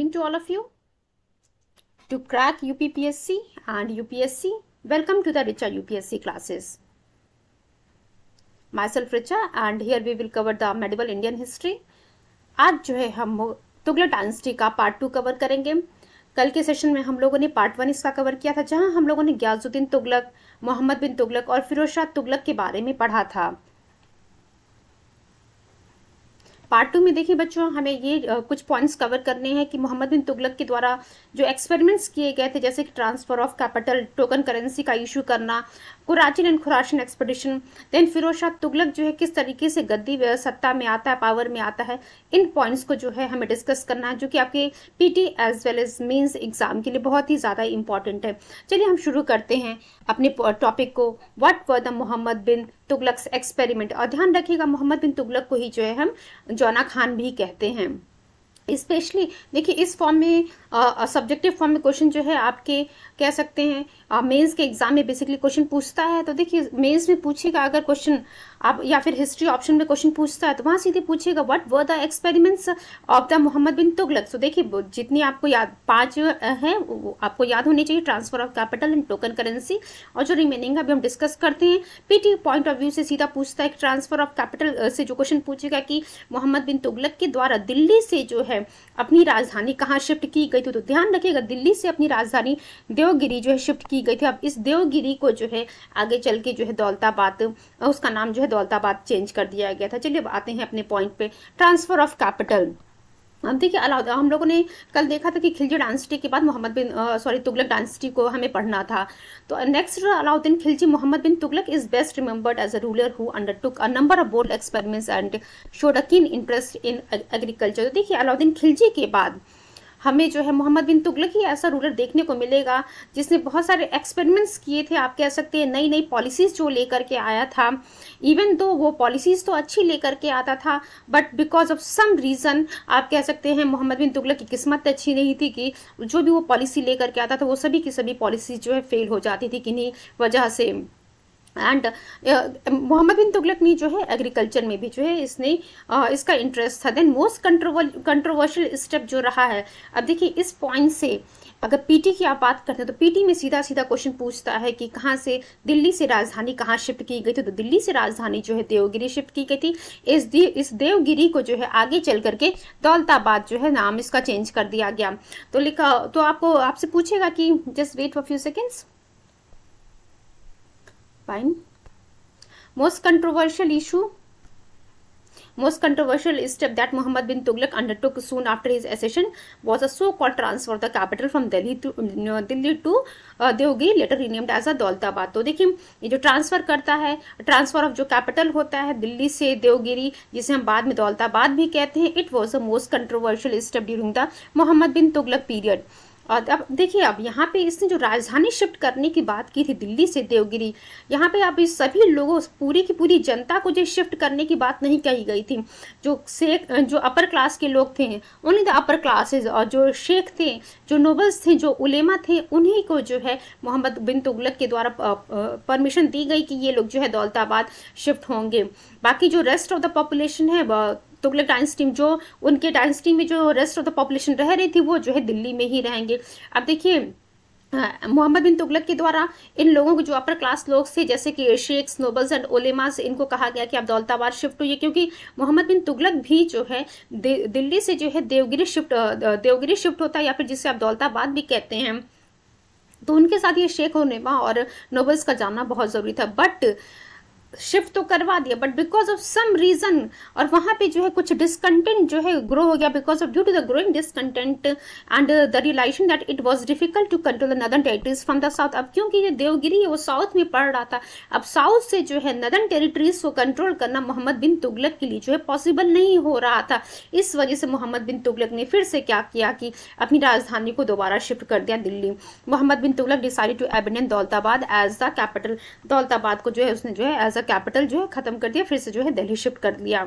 evening to all of you. To crack UPPSC and UPSC, welcome to the Richa UPSC classes. Myself Richa and here we will cover the medieval Indian history. aaj jo hai hum Tughlaq dynasty ka part 2 cover karenge kal ke session mein hum लोगों ne part 1 iska cover kiya tha jahan hum लोगों ne Ghiyasuddin tughlaq Mohammad bin tughlaq aur firoz shah tughlaq ke bare mein padha tha part two में देखिए बच्चों हमें ये कुछ points cover करने हैं कि मोहम्मद बिन तुगलक के द्वारा जो एक्सपेरिमेंट्स किए गए थे जैसे कि transfer of capital token currency का इशू करना Qarachil and Khurasan expedition then Firoz Shah Tughlaq जो है किस तरीके से गद्दी सत्ता में आता है पावर में आता है इन पॉइंट्स को जो है हमें डिस्कस करना है जो कि आपके PT as well as mains exam के लिए बहुत ही ज़्यादा इंपॉर्टेंट है चलिए हम शुरू करते हैं अपने टॉपिक को what were the Mohammad bin Tughlaq experiment और ध्यान रखिएगा मोहम्मद बिन तुगलक को ही जो है हम जौना खान भी कहते हैं स्पेशली देखिए इस फॉर्म में सब्जेक्टिव फॉर्म में क्वेश्चन जो है आपके कह सकते हैं मेंस के एग्जाम में बेसिकली क्वेश्चन पूछता है तो देखिए मेंस में पूछेगा अगर क्वेश्चन आप या फिर हिस्ट्री ऑप्शन में क्वेश्चन पूछता है तो वहाँ सीधे पूछेगा what were the experiments of the Mohammad bin Tughlaq so देखिए जितनी आपको याद पाँच है वो आपको याद होनी चाहिए transfer of capital and token currency और जो रिमेनिंग अभी हम डिस्कस करते हैं पीटी पॉइंट ऑफ व्यू से सीधा पूछता है ट्रांसफर ऑफ कैपिटल से जो क्वेश्चन पूछेगा कि मोहम्मद बिन तुगलक के द्वारा दिल्ली से जो है अपनी राजधानी कहाँ शिफ्ट की गई थी तो ध्यान रखिएगा दिल्ली से अपनी राजधानी देवगिरी जो है शिफ्ट की गई थी अब इस देवगिरी को जो है आगे चल के जो है दौलताबाद उसका नाम जो है दौलताबाद चेंज कर दिया गया था चलिए अब आते हैं अपने पॉइंट पे ट्रांसफर ऑफ कैपिटल हम देखिए अलाउद्दीन हम लोगों ने कल देखा था कि खिलजी डांसिटी के बाद मोहम्मद बिन सॉरी तुगलक डांसिटी को हमें पढ़ना था तो next Alauddin Khilji Mohammad bin Tughlaq is best remembered as a ruler who undertook a number of bold experiments and showed a keen interest in agriculture तो देखिए अलाउद्दीन खिलजी के बाद हमें जो है मोहम्मद बिन तुगलक ही ऐसा रूलर देखने को मिलेगा जिसने बहुत सारे एक्सपेरिमेंट्स किए थे आप कह सकते हैं नई नई पॉलिसीज़ जो लेकर के आया था इवन दो वो पॉलिसीज़ तो अच्छी लेकर के आता था but because of some reason आप कह सकते हैं मोहम्मद बिन तुगलक की किस्मत अच्छी नहीं थी कि जो भी वो पॉलिसी लेकर के आता था वो सभी की सभी पॉलिसी जो है फेल हो जाती थी किन्हीं वजह से एंड मोहम्मद बिन तुगलक ने जो है एग्रीकल्चर में भी जो है इसने आ, uh, इसका इंटरेस्ट था देन मोस्ट कंट्रोवर्शियल स्टेप जो रहा है अब देखिए इस पॉइंट से अगर पीटी की आप बात करते हैं तो पीटी में सीधा सीधा क्वेश्चन पूछता है कि कहाँ से दिल्ली से राजधानी कहाँ शिफ्ट की गई थी तो दिल्ली से राजधानी जो है देवगिरी शिफ्ट की गई थी इस इस देवगिरी को जो है आगे चल करके दौलताबाद जो है नाम इसका चेंज कर दिया गया तो लिखा तो आपको आपसे पूछेगा कि just wait for few seconds spine most controversial issue most controversial step that Muhammad bin Tughlaq undertook soon after his accession was a so-called transfer of the capital from Delhi to new delhi to uh, deoghi later renamed as a Daulatabad to dekhi ye jo transfer karta hai transfer of jo capital hota hai delhi se Devagiri jise hum baad mein Daulatabad bhi kehte hain it was a most controversial step during the Mohammad bin tughlaq period और अब देखिए अब यहाँ पे इसने जो राजधानी shift करने की बात की थी दिल्ली से देवगिरी यहाँ पे अब इस सभी लोगों पूरी की पूरी जनता को जो शिफ्ट करने की बात नहीं कही गई थी जो शेख जो अपर क्लास के लोग थे उन्हीं द अपर क्लासेज और जो शेख थे जो नोबल्स थे जो उलेमा थे उन्हीं को जो है मोहम्मद बिन तुगलक के द्वारा परमिशन दी गई कि ये लोग जो है दौलताबाद शिफ्ट होंगे बाकी जो रेस्ट ऑफ द पॉपुलेशन है तुगलक तो डायनेस्टी में जो उनके डायनेस्टी में जो रेस्ट ऑफ द पॉपुलेशन रह रही थी वो जो है दिल्ली में ही रहेंगे अब देखिए मोहम्मद बिन तुगलक के द्वारा इन लोगों को जो अपर क्लास लोग थे जैसे कि शेख्स नोबल्स एंड ओलेमास इनको कहा गया कि आप दौलताबाद शिफ्ट हुई क्योंकि मोहम्मद बिन तुगलक भी जो है दिल्ली से जो है देवगिरी शिफ्ट देवगिरी शिफ्ट होता है या फिर जिसे आप दौलताबाद भी कहते हैं तो उनके साथ ये शेख और नेमा और नोबल्स का जानना बहुत ज़रूरी था बट शिफ्ट तो करवा दिया but because of some reason और वहाँ पे जो है कुछ डिसकंटेंट जो है ग्रो हो गया because of due to the growing discontent and the realisation that it was difficult to control the northern territories from the south अब क्योंकि ये देवगिरी है वो साउथ में पड़ रहा था अब साउथ से जो है नदन टेरिटरीज को कंट्रोल करना मोहम्मद बिन तुगलक के लिए जो है पॉसिबल नहीं हो रहा था इस वजह से मोहम्मद बिन तुगलक ने फिर से क्या किया कि अपनी राजधानी को दोबारा शिफ्ट कर दिया Delhi Mohammad bin Tughlaq decided to abandon Daulatabad as the capital Daulatabad को जो है उसने जो है एज का कैपिटल जो है ख़त्म कर दिया फिर से जो है दिल्ली शिफ्ट कर दिया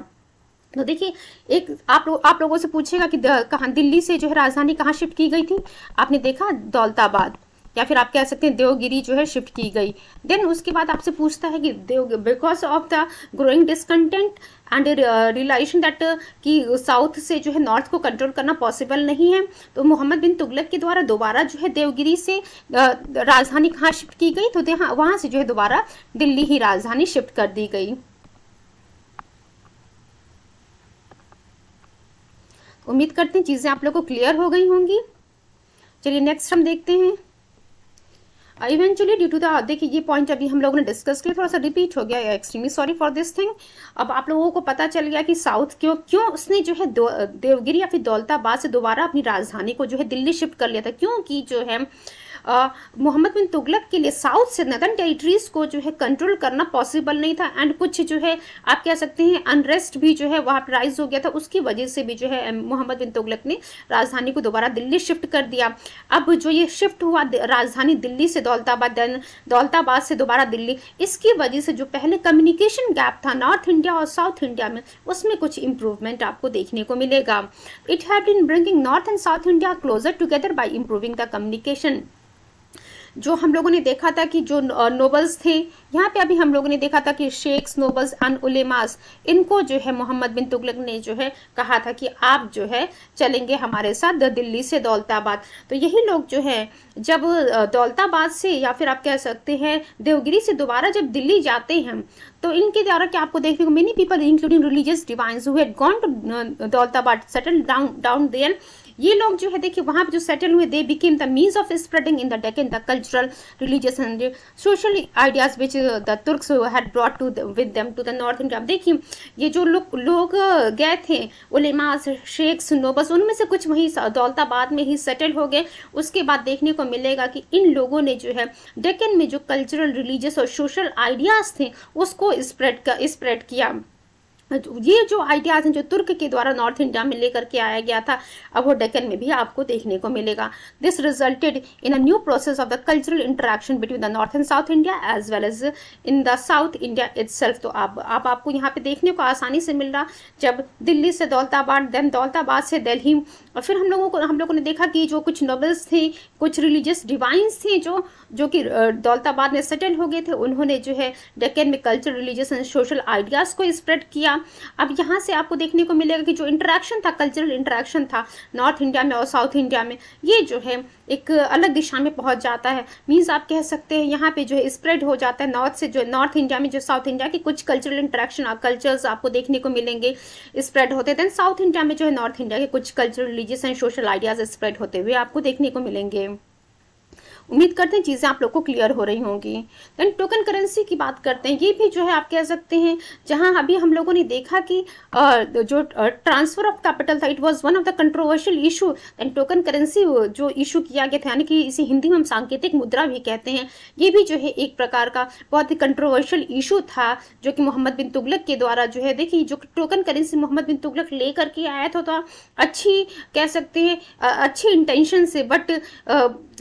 तो देखिए एक आप लोग आप लोगों से पूछेगा कि कहाँ दिल्ली से जो है राजधानी कहाँ शिफ्ट की गई थी आपने देखा दौलताबाद या फिर आप कह सकते हैं देवगिरी जो है शिफ्ट की गई देन उसके बाद आपसे पूछता है कि देव because of the growing discontent and realisation that कि साउथ से जो है नॉर्थ को कंट्रोल करना पॉसिबल नहीं है तो मोहम्मद बिन तुगलक के द्वारा दोबारा जो है देवगिरी से uh, राजधानी कहाँ शिफ्ट की गई तो हाँ, वहाँ से जो है दोबारा दिल्ली ही राजधानी शिफ्ट कर दी गई उम्मीद करते हैं चीज़ें आप लोग को क्लियर हो गई होंगी चलिए नेक्स्ट हम देखते हैं इवेंचुअली ड्यू टू द देखिए ये पॉइंट अभी हम लोगों ने डिस्कस किया थोड़ा सा रिपीट हो गया extremely sorry for this thing अब आप लोगों को पता चल गया कि साउथ क्यों क्यों उसने जो है देवगिरी या फिर दौलताबाद से दोबारा अपनी राजधानी को जो है दिल्ली शिफ्ट कर लिया था क्योंकि जो है मोहम्मद बिन तुगलक के लिए साउथ से नदन टेरिटरीज को जो है कंट्रोल करना पॉसिबल नहीं था एंड कुछ जो है आप कह सकते हैं अनरेस्ट भी जो है वहाँ पर राइज हो गया था उसकी वजह से भी जो है मोहम्मद बिन तुगलक ने राजधानी को दोबारा दिल्ली शिफ्ट कर दिया अब जो ये शिफ्ट हुआ राजधानी दिल्ली से दौलताबाद दौलताबाद से दोबारा दिल्ली इसकी वजह से जो पहले कम्युनिकेशन गैप था नॉर्थ इंडिया और साउथ इंडिया में उसमें कुछ इम्प्रूवमेंट आपको देखने को मिलेगा it have been bringing north and south India closer together by improving the communication जो हम लोगों ने देखा था कि जो नोबल्स थे यहाँ पे अभी हम लोगों ने देखा था कि शेख्स नोबल्स अन उलेमास इनको जो है मोहम्मद बिन तुगलक ने जो है कहा था कि आप जो है चलेंगे हमारे साथ दिल्ली से दौलताबाद तो यही लोग जो है जब दौलताबाद से या फिर आप कह सकते हैं देवगिरी से दोबारा जब दिल्ली जाते हैं तो इनके द्वारा क्या आपको देखने को many people including religious divines who went Daulatabad settle down down there ये लोग जो है देखिए वहाँ पर जो सेटल हुए they became the means of spreading in the in the cultural religious and social ideas which the Turk had brought to with them to the north India देखिए ये जो लोग लोग uh, गए थे उलेमा शेख्स नोबस उनमें से कुछ वहीं दौलताबाद में ही सेटल हो गए उसके बाद देखने को मिलेगा कि इन लोगों ने जो है डेकन में जो कल्चरल रिलीजियस और सोशल आइडियाज़ थे उसको स्प्रेड स्प्रेड किया ये जो आइडियाज़ हैं जो तुर्क के द्वारा नॉर्थ इंडिया में लेकर के आया गया था अब वो डेकन में भी आपको देखने को मिलेगा this resulted in a new process of the cultural interaction between the north and south India as well as in the south India itself तो आप, आप आपको यहाँ पे देखने को आसानी से मिल रहा जब दिल्ली से दौलताबाद देन दौलताबाद से दिल्ली और फिर हम लोगों को हम लोगों ने देखा कि जो कुछ नॉवल्स थे कुछ रिलीजियस डिवाइंस थे जो जो कि दौलताबाद में सेटल हो गए थे उन्होंने जो है डेकन में culture religious and social ideas को स्प्रेड किया अब यहाँ से आपको देखने को मिलेगा कि जो इंटरेक्शन था कल्चरल इंटरेक्शन था नॉर्थ इंडिया में और साउथ इंडिया में ये जो है एक अलग दिशा में पहुँच जाता है मीन्स आप कह सकते हैं यहाँ पे जो है स्प्रेड हो जाता है नॉर्थ से जो नॉर्थ इंडिया में जो साउथ इंडिया के कुछ कल्चरल इंटरेक्शन कल्चर्स आपको देखने को मिलेंगे स्प्रेड होते दैन साउथ इंडिया में जो है नॉर्थ इंडिया के कुछ cultural religious and social ideas spread होते हुए आपको देखने को मिलेंगे उम्मीद करते हैं चीज़ें आप लोग को क्लियर हो रही होंगी देन टोकन करेंसी की बात करते हैं ये भी जो है आप कह सकते हैं जहाँ अभी हम लोगों ने देखा कि जो ट्रांसफर ऑफ कैपिटल था it was one of the controversial issue then token currency जो इशू किया गया था यानी कि इसे हिंदी में हम सांकेतिक मुद्रा भी कहते हैं ये भी जो है एक प्रकार का बहुत ही कंट्रोवर्शियल इशू था जो कि मोहम्मद बिन तुगलक के द्वारा जो है देखिए जो टोकन करेंसी मोहम्मद बिन तुगलक लेकर के आया था तो अच्छी कह सकते हैं अच्छी इंटेंशन से बट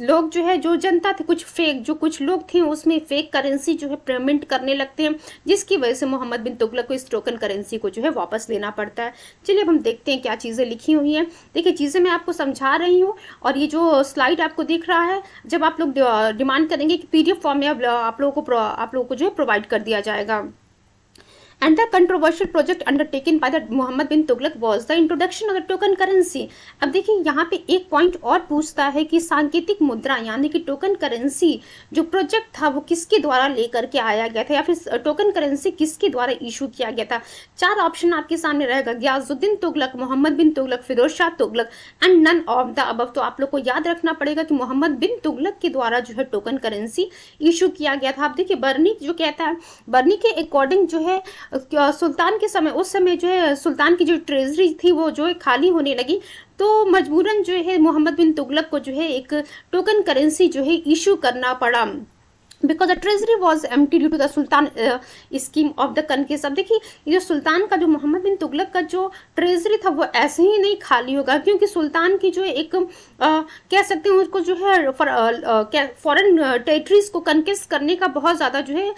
लोग जो है जो जनता थी कुछ फेक जो कुछ लोग थे उसमें फेक करेंसी जो है पेमेंट करने लगते हैं जिसकी वजह से मोहम्मद बिन तुगलक को इस टोकन करेंसी को जो है वापस लेना पड़ता है चलिए अब हम देखते हैं क्या चीज़ें लिखी हुई हैं देखिए चीज़ें मैं आपको समझा रही हूँ और ये जो स्लाइड आपको दिख रहा है जब आप लोग डिमांड करेंगे कि पीडीएफ फॉर्म में आप लोगों को आप लोगों को जो है प्रोवाइड कर दिया जाएगा and the controversial project undertaken by the Muhammad bin Tughlaq was the introduction of the token currency. अब देखिए यहाँ पे एक पॉइंट और पूछता है कि सांकेतिक मुद्रा यानी कि टोकन करेंसी जो प्रोजेक्ट था वो किसके द्वारा लेकर के आया गया था या फिर टोकन करेंसी किसके द्वारा इशू किया गया था चार ऑप्शन आपके सामने रहेगा Ghiyasuddin Tughlaq Mohammad bin Tughlaq Firoz Shah Tughlaq and none of the अब तो आप लोग को याद रखना पड़ेगा कि मोहम्मद बिन तुगलक के द्वारा जो है टोकन करेंसी इशू किया गया था आप देखिए बर्नी जो कहता है बर्नी के अकॉर्डिंग जो है सुल्तान के समय उस समय जो है सुल्तान की जो ट्रेजरी थी वो जो है खाली होने लगी तो मजबूरन जो है मोहम्मद बिन तुगलक को जो है एक टोकन करेंसी जो है इशू करना पड़ा बिकॉज द ट्रेजरी वॉज एम due to the sultan scheme of the conquest अब देखिए जो सुल्तान का जो मोहम्मद बिन तुगलक का जो ट्रेजरी था वो ऐसे ही नहीं खाली होगा क्योंकि सुल्तान की जो एक आ, कह सकते हैं उसको जो है फॉरन टेरिटरीज को कनकेस्ट करने का बहुत ज़्यादा जो है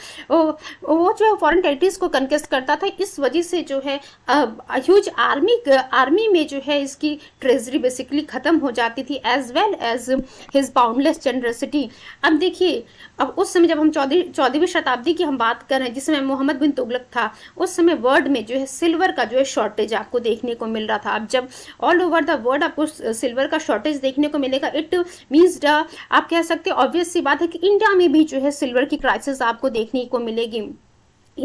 वो जो है फॉरन टेरिटरीज को कनकेस्ट करता था इस वजह से जो है ह्यूज आर्मी आर्मी में जो है इसकी ट्रेजरी बेसिकली ख़त्म हो जाती थी as well as his boundless generosity अब देखिए अब उस समय जब हम चौदह चौदहवीं शताब्दी की हम बात कर रहे हैं जिसमें मोहम्मद बिन तुगलक था उस समय वर्ल्ड में जो है सिल्वर का जो है शॉर्टेज आपको देखने को मिल रहा था अब जब ऑल ओवर द वर्ल्ड आपको सिल्वर का शॉर्टेज देखने को मिलेगा इट मीन्स आप कह सकते हैं ऑब्वियस सी बात है कि इंडिया में भी जो है सिल्वर की क्राइसिस आपको देखने को मिलेगी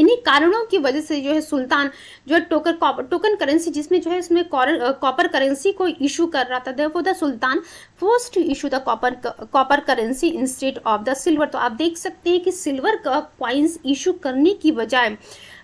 इन्हीं कारणों की वजह से जो है सुल्तान जो है टोकर टोकन करेंसी जिसमें जो है इसमें कॉपर करेंसी को इशू कर रहा था देवो the sultan forced to issue the copper copper currency instead of the silver तो आप देख सकते हैं कि सिल्वर का क्वाइंस इशू करने की बजाय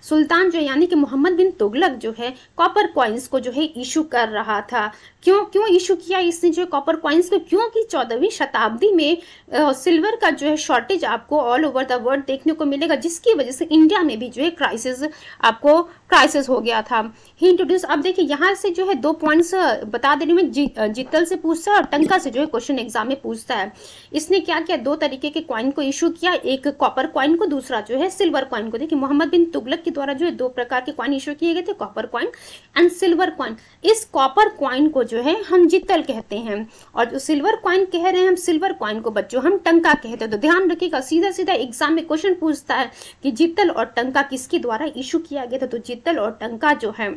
सुल्तान जो यानी कि मोहम्मद बिन तुगलक जो है कॉपर क्वाइंस को जो है इशू कर रहा था क्यों क्यों इशू किया इसने जो है कॉपर क्वाइंस को क्योंकि चौदहवीं शताब्दी में सिल्वर का जो है शॉर्टेज आपको ऑल ओवर द वर्ल्ड देखने को मिलेगा जिसकी वजह से इंडिया में भी जो है क्राइसिस आपको क्राइसिस हो गया था ही इंट्रोड्यूस अब देखिए यहाँ से जो है दो पॉइंट्स बता दे रही हूँ जीतल से पूछता है और टंका से जो है क्वेश्चन एग्जाम में पूछता है इसने क्या किया दो तरीके के क्वाइन को इशू किया एक कॉपर क्वाइन को दूसरा जो है सिल्वर क्वाइन को देखिए मोहम्मद बिन तुगलक के द्वारा जो है दो प्रकार के क्वाइन इशू किए गए थे copper coin and silver coin इस कॉपर क्वाइन को जो है हम जीतल कहते हैं और जो सिल्वर क्वाइन कह रहे हैं हम सिल्वर क्वाइन को बच्चों हम टंका कहते हैं तो ध्यान रखिएगा सीधा सीधा एग्जाम में क्वेश्चन पूछता है कि जीतल और टंका किसके द्वारा इशू किया गया था तो शीतल और टंका जो है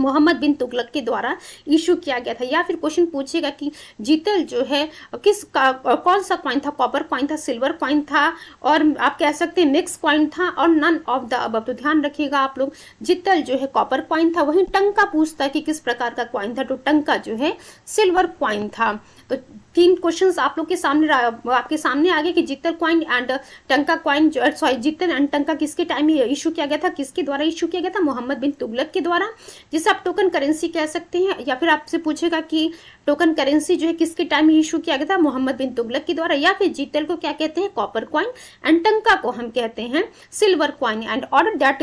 मोहम्मद बिन तुगलक के द्वारा इशू किया गया था या फिर क्वेश्चन पूछेगा कि जीतल जो है किस का, कौन सा कॉइन था कॉपर कॉइन था सिल्वर कॉइन था और आप कह सकते हैं मिक्स कॉइन था और नन ऑफ द अब तो ध्यान रखिएगा आप लोग जीतल जो है कॉपर कॉइन था वहीं टंका पूछता कि किस प्रकार का कॉइन था तो टंका जो है सिल्वर कॉइन था तीन क्वेश्चंस आप लोग के सामने आपके सामने आ गए कि jital coin and tanka coin sorry jital and tanka किसके टाइम में इशू किया गया था किसके द्वारा इशू किया गया था मोहम्मद बिन तुगलक के द्वारा जिसे आप टोकन करेंसी कह सकते हैं या फिर आपसे पूछेगा कि टोकन करेंसी जो है किसके टाइम में इशू किया गया था मोहम्मद बिन तुगलक के द्वारा या फिर जीतल को क्या कहते हैं कॉपर क्वाइन एंड टंका को हम कहते हैं silver coin and order that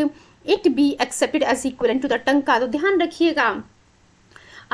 it be accepted as equal to the tanka तो ध्यान रखिएगा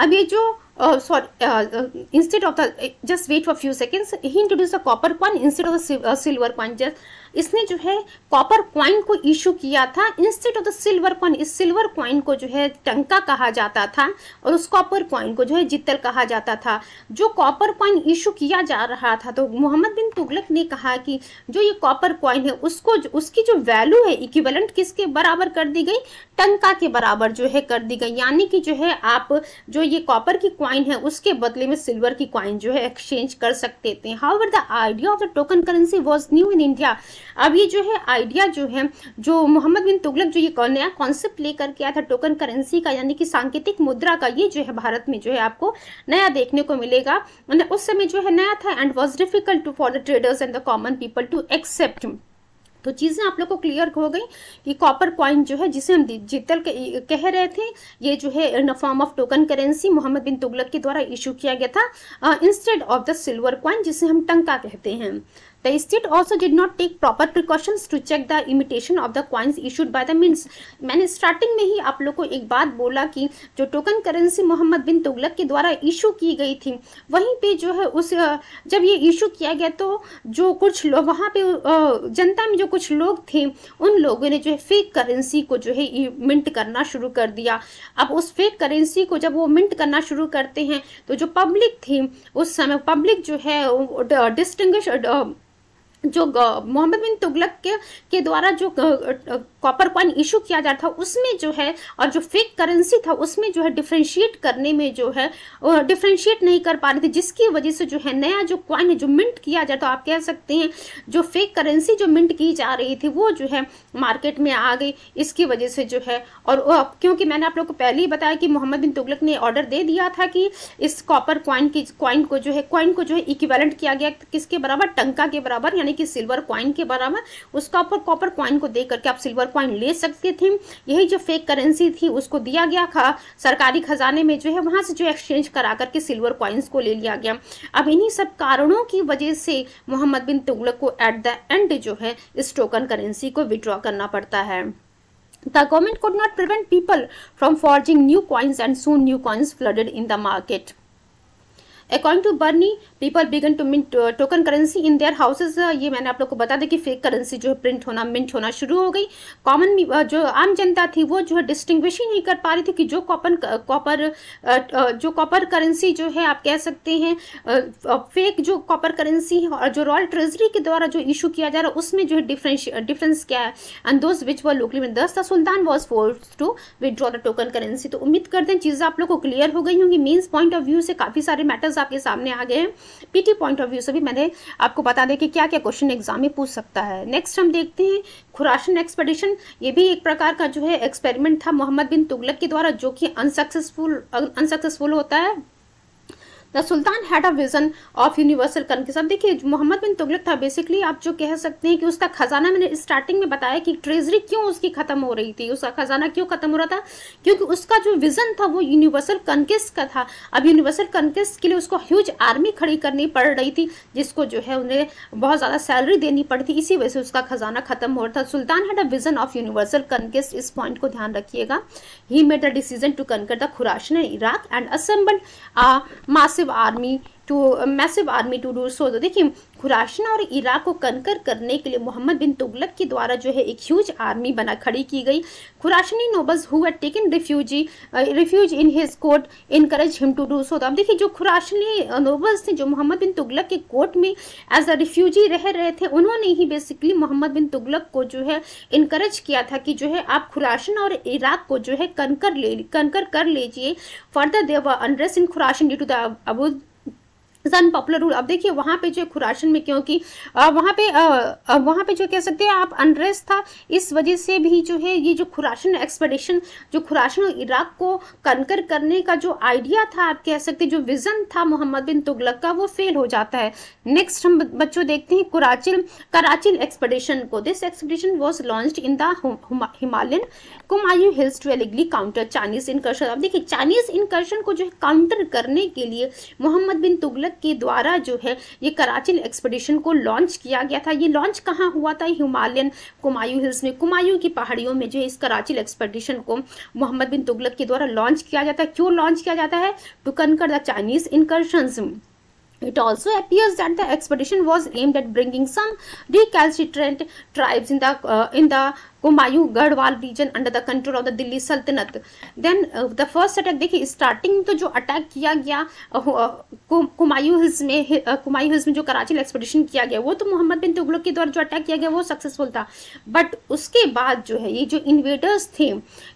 अब ये जो uh, sorry, uh, uh, instead of the, uh, just wait for a few seconds, he introduced a copper coin instead of a uh, silver coin. Just इसने जो है copper coin को इशू किया था instead of the silver coin इस silver coin को जो है टंका कहा जाता था और उस कॉपर क्वाइन को जो है जितल कहा जाता था जो कॉपर क्वाइन इशू किया जा रहा था तो मोहम्मद बिन तुगलक ने कहा कि जो ये कॉपर क्वाइन है उसको जो, उसकी जो वैल्यू है इक्विवेलेंट किसके बराबर कर दी गई टंका के बराबर जो है कर दी गई यानी कि जो है आप जो ये कॉपर की क्वाइन है उसके बदले में सिल्वर की क्वाइन जो है एक्सचेंज कर सकते थे how the idea of the token currency was new in India अब ये जो है आइडिया जो है जो मोहम्मद बिन तुगलक जो ये नया कॉन्सेप्ट लेकर के आया था टोकन करेंसी का यानी कि सांकेतिक मुद्रा का ये जो है भारत में जो है आपको नया देखने को मिलेगा उस समय जो है नया था and was difficult to for the traders and the common people to accept तो चीज़ें आप लोग को क्लियर हो गई कि कॉपर कॉइन जो है जिसे हम डिजिटल कह रहे थे ये जो है in form of token currency Mohammad bin Tughlaq के द्वारा इशू किया गया था instead of the silver coin जिसे हम टंका कहते हैं The state also did not take proper precautions to check the imitation of the coins issued by the mints. मैंने स्टार्टिंग में ही आप लोग को एक बात बोला कि जो टोकन करेंसी मोहम्मद बिन तुगलक के द्वारा इशू की गई थी वहीं पे जो है उस जब ये इशू किया गया तो जो कुछ लोग वहाँ पे जनता में जो कुछ लोग थे उन लोगों ने जो है फेक करेंसी को जो है मिंट करना शुरू कर दिया अब उस फेक करेंसी को जब वो मिंट करना शुरू करते हैं तो जो पब्लिक थी उस समय पब्लिक जो है डिस्टिंग्विश जो मोहम्मद बिन तुगलक के के द्वारा जो कॉपर कॉइन इशू किया जा रहा था उसमें जो है और जो फेक करेंसी था उसमें जो है डिफ्रेंशिएट करने में जो है डिफ्रेंशिएट नहीं कर पा रहे थे जिसकी वजह से जो है नया जो कॉइन है जो मिंट किया जाता तो आप कह सकते हैं जो फेक करेंसी जो मिंट की जा रही थी वो जो है मार्केट में आ गई इसकी वजह से जो है और क्योंकि मैंने आप लोग को पहले ही बताया कि मोहम्मद बिन तुगलक ने ऑर्डर दे दिया था कि इस कॉपर कॉइन की कॉइन को जो है कॉइन को जो है इक्वेलेंट किया गया किसके बराबर टंका के बराबर यानी कि सिल्वर क्वाइन के बराबर उसका ऊपर कॉपर क्वाइन को देख करके आप सिल्वर क्वाइन ले सकते थे यही जो फेक करेंसी थी उसको दिया गया था सरकारी खजाने में जो है वहां से जो एक्सचेंज करा करके सिल्वर क्वाइंस को ले लिया गया अब इन्हीं सब कारणों की वजह से मोहम्मद बिन तुगलक को एट द एंड जो है इस टोकन करेंसी को विड्रॉ करना पड़ता है The government could not prevent people from forging new coins and soon new coins flooded in the market. According to Barani people began to mint token currency in their houses ये मैंने आप लोग को बता दें कि फेक करेंसी जो है प्रिंट होना मिंट होना शुरू हो गई कॉमन uh, जो आम जनता थी वो जो है डिस्टिंग्विश ही नहीं कर पा रही थी कि जो कॉपन कॉपर uh, uh, जो कॉपर करेंसी जो है आप कह सकते हैं फेक जो कॉपर करेंसी है और जो रॉयल ट्रेजरी के द्वारा जो इशू किया जा रहा है उसमें जो है डिफरेंस डिफरेंस क्या है and those which were locally made thus the sultan was force to withdraw the token currency तो उम्मीद करते हैं चीज़ें आप लोग को क्लियर हो गई होंगी मीन्स पॉइंट ऑफ व्यू से काफ़ी सारे मैटर्स आपके सामने आ गए हैं पीटी पॉइंट ऑफ व्यू से भी मैंने आपको बता दें कि क्या क्या क्वेश्चन एग्जाम में पूछ सकता है नेक्स्ट हम देखते हैं खुराशन एक्सपेडिशन ये भी एक प्रकार का जो है एक्सपेरिमेंट था मोहम्मद बिन तुगलक के द्वारा जो कि अनसक्सेसफुल अनसक्सेसफुल होता है the sultan had a vision of universal अब देखिए मोहम्मद बिन तुगलक था बेसिकली आप जो कह सकते हैं कि उसका खजाना मैंने स्टार्टिंग में बताया कि ट्रेजरी क्यों उसकी खत्म हो रही थी उसका खजाना क्यों खत्म हो रहा था क्योंकि उसका जो विजन था वो यूनिवर्सल कंकिस का था अब यूनिवर्सल कंकिस के लिए उसको ह्यूज आर्मी खड़ी करनी पड़ रही थी जिसको जो है उन्हें बहुत ज़्यादा सैलरी देनी पड़ती इसी वजह से उसका खजाना खत्म हो रहा था sultan had a vision of universal conquest इस पॉइंट को ध्यान रखिएगा he made a decision to conquer the Khurasan Iraq and assembled massive Army to massive army to do so तो देखिए खुराशन और इराक को कनकर करने के लिए मोहम्मद बिन तुगलक के द्वारा जो है एक ह्यूज आर्मी बना खड़ी की गई Khurasani nobles who taken refugee refuge in his court encourage him to do so तो अब देखिए जो खुराशनी नोबल्स uh, थे जो मोहम्मद बिन तुगलक के कोर्ट में एज अ रिफ्यूजी रह रहे थे उन्होंने ही बेसिकली मोहम्मद बिन तुगलक को जो है इनकरेज किया था कि जो है आप खुराशन और इराक को जो है कनकर ले कनकर कर लीजिए further there were unrest in Khurasan due to the Abu is unpopular rule अब देखिए वहां पे जो खुराशन में क्योंकि वहां पे आ, वहां पे जो कह सकते हैं आप अनरेस्ट था इस वजह से भी जो है ये जो खुराशन एक्सपेडिशन जो खुराशन इराक को कनकर करने का जो आइडिया था आप कह सकते जो विजन था मोहम्मद बिन तुगलक का वो फेल हो जाता है नेक्स्ट हम बच्चों देखते हैं कराचिल कराचिल एक्सपेडिशन को this expedition was launch in the Himalayan Kumaon hills to allegedly counter Chinese incursion अब देखिए चाइनीज इनकर्शन को जो है काउंटर करने के लिए मोहम्मद बिन तुगलक के द्वारा जो है ये कराचिन एक्सपेडिशन को लॉन्च किया गया था ये लॉन्च कहाँ हुआ था हिमालयन कुमायूं हिल्स में कुमायूं की पहाड़ियों में जो है इस कराचिन एक्सपेडिशन को मोहम्मद बिन तुगलक के द्वारा लॉन्च किया जाता है क्यों लॉन्च किया जाता है to conquer the Chinese incursion It also appears that the expedition was aimed at bringing some recalcitrant tribes in the uh, in the Kumaon Garhwal region under the control of the Delhi Sultanate then the first attack देखिए starting तो जो attack किया गया uh, Kumaon hills में uh, Kumaon hills में जो Karachi expedition किया गया वो तो मोहम्मद बिन तुगलक के द्वारा जो अटैक किया गया वो सक्सेसफुल था बट उसके बाद जो है ये जो इन्वेडर्स थे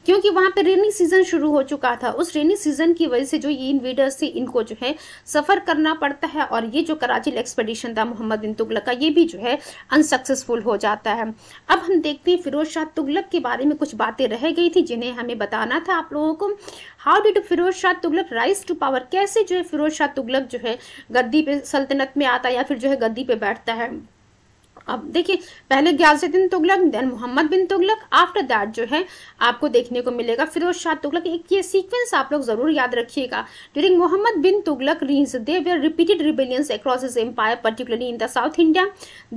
क्योंकि वहाँ पर रेनी सीजन शुरू हो चुका था उस रेनी सीजन की वजह से जो ये इन्वेडर्स थे इनको जो है सफ़र करना पड़ता है और ये जो कराची एक्सपीडिशन था मोहम्मद बिन तुगलक का ये भी जो है अनसक्सेसफुल हो जाता है अब हम देखते हैं फिरोज शाह तुगलक के बारे में कुछ बातें रह गई थी जिन्हें हमें बताना था आप लोगों को how did Firoz Shah Tughlaq rise to power कैसे जो है फिरोज शाह तुगलक जो है गद्दी पे सल्तनत में आता है या फिर जो है गद्दी पे बैठता है अब देखिए पहले Ghiyasuddin Tughlaq then Mohammad bin Tughlaq after that जो है आपको देखने को मिलेगा फिरोज शाह तुगलक एक ये सीक्वेंस आप लोग जरूर याद रखिएगा during Mohammad bin Tughlaq reigns they were repeated rebellions across is empire particularly in the south India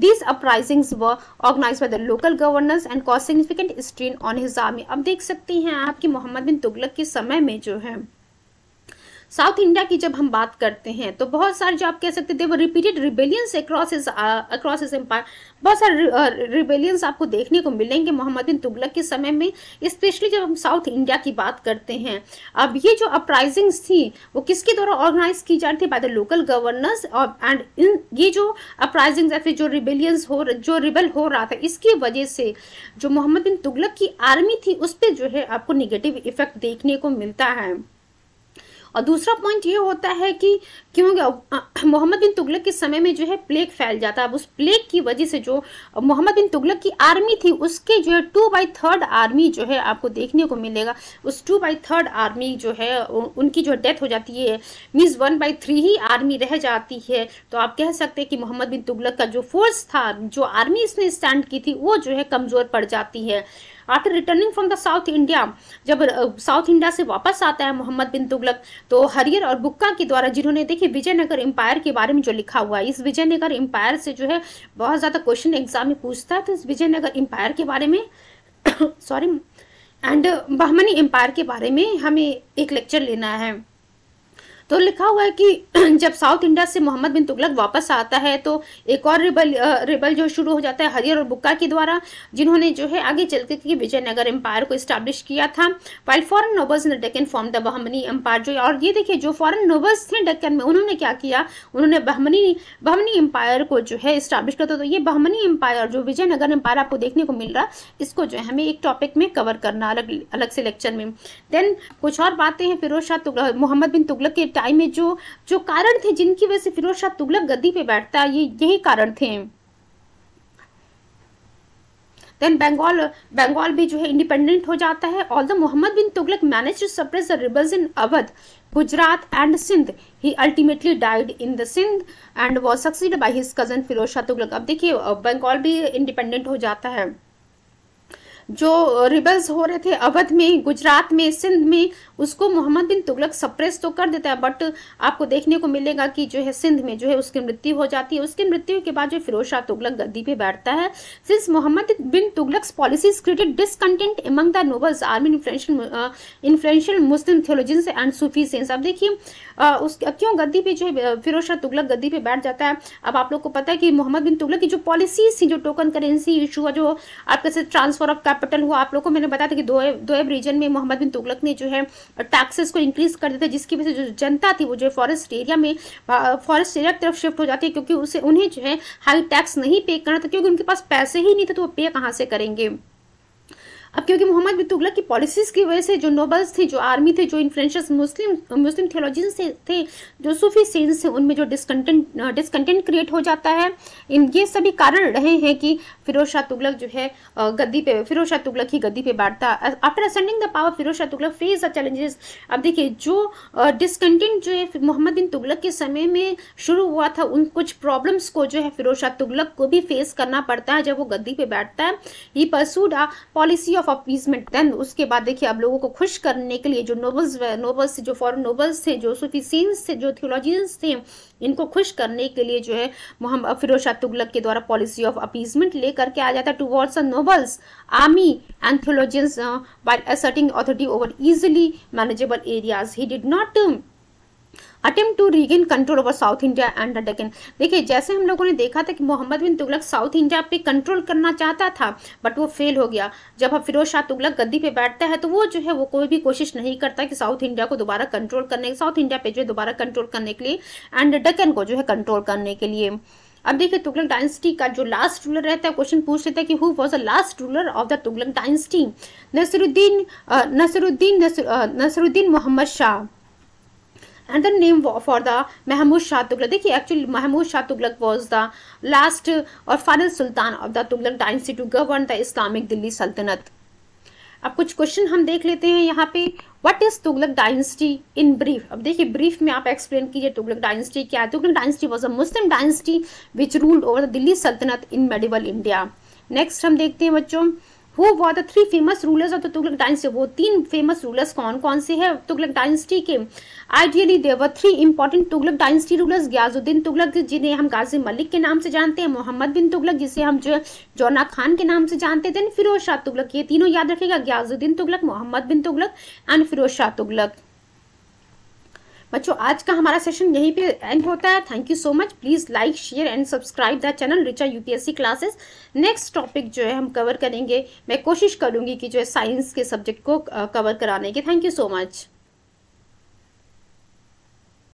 this uprisings were organise by the local governors and cause significant strain on his army अब देख सकते हैं आपकी मोहम्मद बिन तुगलक के समय में जो है साउथ इंडिया की जब हम बात करते हैं तो बहुत सारे जो आप कह सकते थे वो repeated rebellions across is across is empire बहुत सारे रिबेलियंस uh, आपको देखने को मिलेंगे मोहम्मद बिन तुगलक के समय में स्पेशली जब हम साउथ इंडिया की बात करते हैं अब ये जो अपराइजिंग्स थी वो किसके द्वारा ऑर्गेनाइज की जा रही थी बाय द लोकल गवर्नर्स और एंड इन ये जो अपराइजिंग या फिर जो रिबेलियंस हो जो रिबल हो रहा था इसकी वजह से जो मोहम्मद बिन तुगलक की आर्मी थी उस पर जो है आपको निगेटिव इफेक्ट देखने को मिलता है और दूसरा पॉइंट ये होता है कि क्योंकि मोहम्मद बिन तुगलक के समय में जो है प्लेग फैल जाता है अब उस प्लेग की वजह से जो मोहम्मद बिन तुगलक की आर्मी थी उसके जो है टू बाई थर्ड आर्मी जो है आपको देखने को मिलेगा उस टू बाई थर्ड आर्मी जो है उनकी जो डेथ हो जाती है मीन्स वन बाई थ्री ही आर्मी रह जाती है तो आप कह सकते हैं कि मोहम्मद बिन तुगलक का जो फोर्स था जो आर्मी इसने स्टैंड की थी वो जो है कमज़ोर पड़ जाती है after returning from the south India जब साउथ इंडिया से वापस आता है मोहम्मद बिन तुगलक तो हरियर और बुक्का के द्वारा जिन्होंने देखिए विजयनगर एम्पायर के बारे में जो लिखा हुआ है इस विजयनगर एम्पायर से जो है बहुत ज़्यादा क्वेश्चन एग्जाम में पूछता है तो इस विजयनगर एम्पायर के बारे में सॉरी एंड बहमनी एम्पायर के बारे में हमें एक लेक्चर लेना है तो लिखा हुआ है कि जब साउथ इंडिया से मोहम्मद बिन तुगलक वापस आता है तो एक और रिबल रिबल जो शुरू हो जाता है हरियर और बुक्का के द्वारा जिन्होंने जो है आगे चल के विजयनगर एम्पायर को स्टैब्लिश किया था वाइल फॉरन नोबल्स ने Deccan form the Bahmani empire जो और ये देखिए जो फॉरन नोबल्स थे डेक्कन में उन्होंने क्या किया उन्होंने बहमनी बहमनी एम्पायर को जो है स्टैब्लिश करता तो ये बहमनी एम्पायर जो विजयनगर एम्पायर आपको देखने को मिल रहा इसको जो है हमें एक टॉपिक में कवर करना अलग अलग से लेक्चर में देन कुछ और बातें हैं फिरोज शाह मोहम्मद बिन तुगलक के टाइम में जो जो कारण थे जिनकी वजह से फिरोज शाह तुगलक गद्दी पे बैठता ये यही कारण थे देन बंगाल बंगाल भी जो है इंडिपेंडेंट हो जाता है all the Mohammad bin Tughlaq manage to suppress the rebels in Awadh Gujarat and Sindh he ultimately died in the Sindh and was succeed by his cousin Firoz Shah Tughlaq अब देखिए बंगाल भी इंडिपेंडेंट हो जाता है जो रिबल्स हो रहे थे अवध में गुजरात में सिंध में उसको मोहम्मद बिन तुगलक सप्रेस तो कर देता है बट आपको देखने को मिलेगा कि जो है सिंध में जो है उसकी मृत्यु हो जाती है उसकी मृत्यु के बाद जो फिरोज शाह तुगलक गद्दी पे बैठता है since Mohammad bin Tughlaq policies created discontent among the nobles army influential influential Muslim theologist and sufi saints अब देखिए uh, उस क्यों गद्दी पे जो है uh, फिरोज शाह तुगलक गद्दी पे बैठ जाता है अब आप लोग को पता है कि मोहम्मद बिन तुगलक की जो पॉलिसीज थी जो टोकन करेंसी इशू हुआ जो आपके साथ ट्रांसफर ऑफ कैपिटल हुआ आप लोग को मैंने बताया था कि दोएब रीजन में मोहम्मद बिन तुगलक ने जो है टैक्सेस को इंक्रीज कर देते हैं जिसकी वजह से जो जनता थी वो जो फॉरेस्ट एरिया में फॉरेस्ट एरिया की तरफ शिफ्ट हो जाती है क्योंकि उसे उन्हें जो है हाई टैक्स नहीं पे करना था क्योंकि उनके पास पैसे ही नहीं थे तो वो पे कहाँ से करेंगे अब क्योंकि मोहम्मद बिन तुगलक की पॉलिसीज़ की वजह से जो नोबल्स थे जो आर्मी थे जो इन्फ्लुएंशर्स मुस्लिम मुस्लिम थियोलॉजिन्स थे जो सूफी सेंस थे उनमें जो डिसकंटेंट डिसकंटेंट क्रिएट हो जाता है इन ये सभी कारण रहे हैं कि फिरोज शाह तुगलक जो है uh, गद्दी पे फिरोज शाह तुगलक ही गद्दी पे बैठता after ascending the power Firoz Shah Tughlaq face the challenges अब देखिए जो डिसकंटेंट uh, जो है मोहम्मद बिन तुगलक के समय में शुरू हुआ था उन कुछ प्रॉब्लम्स को जो है फिरोज शाह तुगलक को भी फेस करना पड़ता है जब वो गद्दी पे बैठता है he pursued policy of of appeasement then उसके बाद देखिए आप लोगों को खुश करने के लिए जो नोबल्स नोबल्स थे जो फॉरन नोबल्स थे जो सूफीसीन्स थे जो थियोलॉजियंस थे इनको खुश करने के लिए जो है मोहम्मद फिरोज शाह तुगलक के द्वारा पॉलिसी ऑफ अपीजमेंट लेकर के आ जाता है towards towards nobles army and theologians by asserting authority over easily manageable areas he did not attempt to regain control over south India and Deccan देखिए जैसे हम लोगों ने देखा था कि मोहम्मद बिन तुगलक साउथ इंडिया पे कंट्रोल करना चाहता था बट वो फेल हो गया जब अब फिरोज शाह तुगलक गद्दी पे बैठता है तो वो जो है वो कोई भी कोशिश नहीं करता कि साउथ इंडिया को दोबारा कंट्रोल करने साउथ इंडिया पे जो है दोबारा कंट्रोल करने के लिए एंड डकन को जो है कंट्रोल करने के लिए अब देखिए तुगलक डायनेस्टी का जो लास्ट रूलर रहता है क्वेश्चन पूछ लेता है कि who was the last ruler of the Tughlaq dynasty Nasiruddin Nasiruddin Nasiruddin Mohammad Shah and the name for the Mahmud Shah Tughlaq देखिए actually Mahmud Shah Tughlaq was the last और final sultan of the Tughlaq dynasty to govern the Islamic Delhi Sultanate अब कुछ क्वेश्चन हम देख लेते हैं यहाँ पे what is Tughlaq dynasty in brief अब देखिए ब्रीफ में आप एक्सप्लेन कीजिए तुगलक डायनेस्टी क्या है Tughlaq dynasty was a Muslim dynasty which ruled over the Delhi Sultanate in medieval India next हम देखते हैं बच्चों who were the three famous rulers of the Tughlaq dynasty वो तीन फेमस रूलर्स कौन कौन से हैं तुगलक डायनेस्टी के ideally there three important Tughlaq dynasty rulers Ghiyasuddin Tughlaq जिन्हें हम गाजी मलिक के नाम से जानते हैं मोहम्मद बिन तुगलक जिसे हम जो है जौना खान के नाम से जानते हैं देन फिरोज शाह तुगलक ये तीनों याद रखेगा गयाजुद्दीन तुगलक मोहम्मद बिन तुगलक एंड फिरोज शाह तुगलक बच्चों आज का हमारा सेशन यहीं पे एंड होता है thank you so much please like share and subscribe the channel Richa UPSC classes next topic जो है हम कवर करेंगे मैं कोशिश करूंगी कि जो है साइंस के सब्जेक्ट को कवर कराने की थैंक यू सो मच